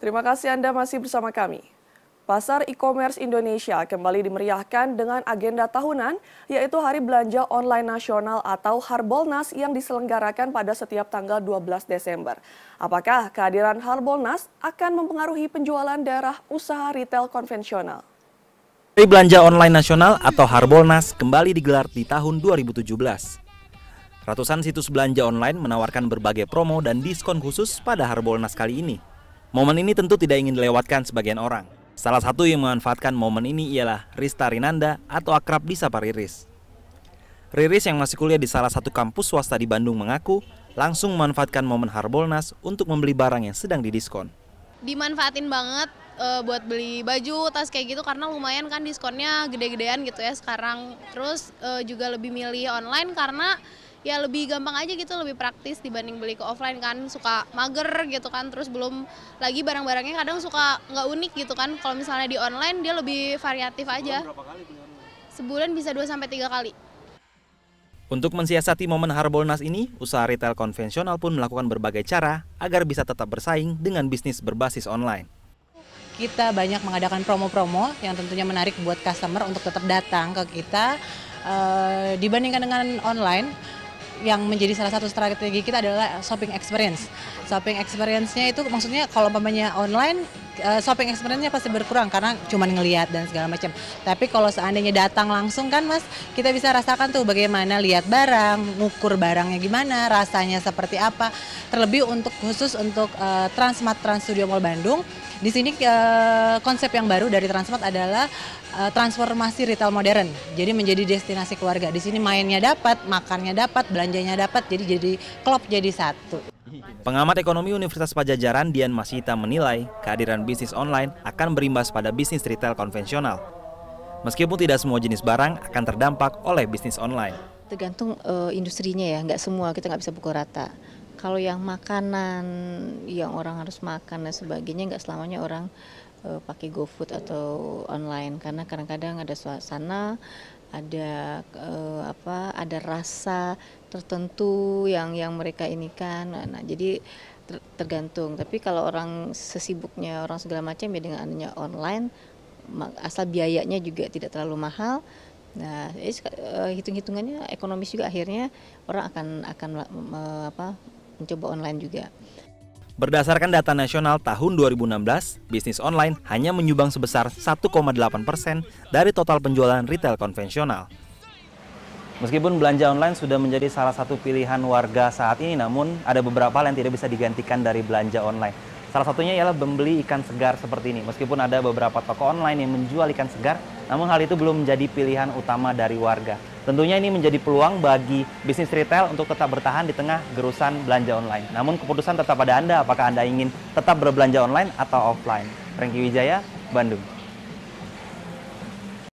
Terima kasih Anda masih bersama kami. Pasar e-commerce Indonesia kembali dimeriahkan dengan agenda tahunan, yaitu Hari Belanja Online Nasional atau Harbolnas yang diselenggarakan pada setiap tanggal 12 Desember. Apakah kehadiran Harbolnas akan mempengaruhi penjualan daerah usaha retail konvensional? Hari Belanja Online Nasional atau Harbolnas kembali digelar di tahun 2017. Ratusan situs belanja online menawarkan berbagai promo dan diskon khusus pada Harbolnas kali ini. Momen ini tentu tidak ingin dilewatkan sebagian orang. Salah satu yang memanfaatkan momen ini ialah Rista Rinanda atau akrab disapa Riris. Riris yang masih kuliah di salah satu kampus swasta di Bandung mengaku langsung memanfaatkan momen Harbolnas untuk membeli barang yang sedang didiskon. Dimanfaatin banget e, buat beli baju, tas kayak gitu karena lumayan kan diskonnya gede-gedean gitu ya sekarang. Terus e, juga lebih milih online karena ya lebih gampang aja gitu lebih praktis dibanding beli ke offline kan suka mager gitu kan terus belum lagi barang-barangnya kadang suka nggak unik gitu kan kalau misalnya di online dia lebih variatif aja sebulan bisa 2 sampai tiga kali untuk mensiasati momen Harbolnas ini, usaha retail konvensional pun melakukan berbagai cara agar bisa tetap bersaing dengan bisnis berbasis online kita banyak mengadakan promo-promo yang tentunya menarik buat customer untuk tetap datang ke kita e, dibandingkan dengan online yang menjadi salah satu strategi kita adalah eh, shopping experience. Shopping experience-nya itu maksudnya kalau umpamanya online eh, shopping experience-nya pasti berkurang karena cuma ngelihat dan segala macam. Tapi kalau seandainya datang langsung kan Mas, kita bisa rasakan tuh bagaimana lihat barang, ngukur barangnya gimana, rasanya seperti apa. Terlebih untuk khusus untuk uh, Transmart Trans Studio Mall Bandung, di sini uh, konsep yang baru dari Transmart adalah Eh, transformasi retail modern. Jadi menjadi destinasi keluarga. Di sini mainnya dapat, makannya dapat, belanjanya dapat. Jadi jadi klop jadi satu. Pengamat ekonomi Universitas Pajajaran Dian Masita menilai kehadiran bisnis online akan berimbas pada bisnis retail konvensional. Meskipun tidak semua jenis barang akan terdampak oleh bisnis online. Tergantung uh, industrinya ya, nggak semua kita nggak bisa pukul rata kalau yang makanan yang orang harus makan dan sebagainya nggak selamanya orang uh, pakai GoFood atau online karena kadang-kadang ada suasana ada uh, apa ada rasa tertentu yang yang mereka ini kan nah, nah, jadi ter, tergantung tapi kalau orang sesibuknya orang segala macam ya dengan adanya online asal biayanya juga tidak terlalu mahal nah uh, hitung-hitungannya ekonomis juga akhirnya orang akan akan uh, apa mencoba online juga Berdasarkan data nasional tahun 2016, bisnis online hanya menyumbang sebesar 1,8 persen dari total penjualan retail konvensional. Meskipun belanja online sudah menjadi salah satu pilihan warga saat ini, namun ada beberapa hal yang tidak bisa digantikan dari belanja online. Salah satunya ialah membeli ikan segar seperti ini. Meskipun ada beberapa toko online yang menjual ikan segar, namun hal itu belum menjadi pilihan utama dari warga. Tentunya ini menjadi peluang bagi bisnis retail untuk tetap bertahan di tengah gerusan belanja online. Namun keputusan tetap pada Anda, apakah Anda ingin tetap berbelanja online atau offline. Franky Wijaya, Bandung.